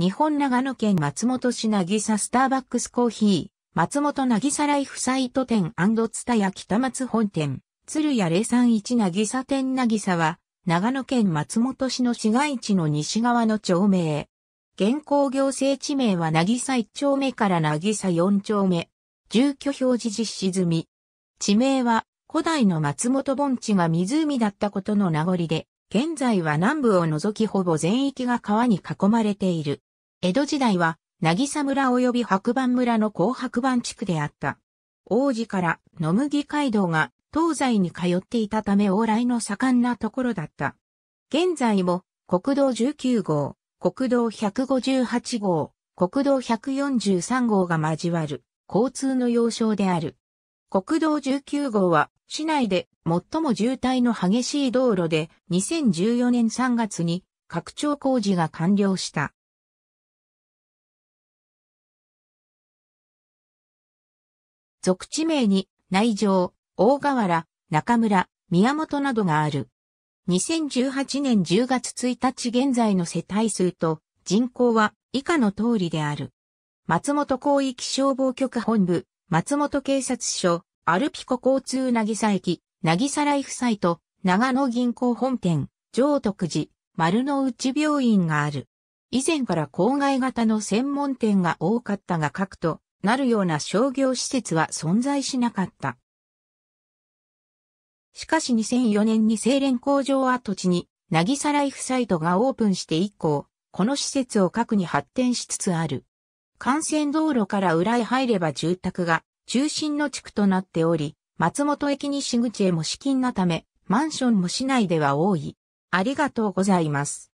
日本長野県松本市渚スターバックスコーヒー、松本渚ライフサイト店ツタヤ北松本店、鶴屋031渚店渚は、長野県松本市の市街地の西側の町名。現行行政地名は渚1丁目から渚4丁目。住居表示実施済み。地名は、古代の松本盆地が湖だったことの名残で、現在は南部を除きほぼ全域が川に囲まれている。江戸時代は、渚村及び白板村の紅白板地区であった。王子から野麦街道が東西に通っていたため往来の盛んなところだった。現在も国道19号、国道158号、国道143号が交わる交通の要衝である。国道19号は市内で最も渋滞の激しい道路で2014年3月に拡張工事が完了した。属地名に内城、大河原、中村、宮本などがある。2018年10月1日現在の世帯数と人口は以下の通りである。松本広域消防局本部、松本警察署、アルピコ交通なぎさ駅、なぎさライフサイト、長野銀行本店、上徳寺、丸の内病院がある。以前から郊外型の専門店が多かったが各都、なるような商業施設は存在しなかった。しかし2004年に精錬工場跡地に、なぎさライフサイトがオープンして以降、この施設を核に発展しつつある。幹線道路から裏へ入れば住宅が中心の地区となっており、松本駅西口へも資金なため、マンションも市内では多い。ありがとうございます。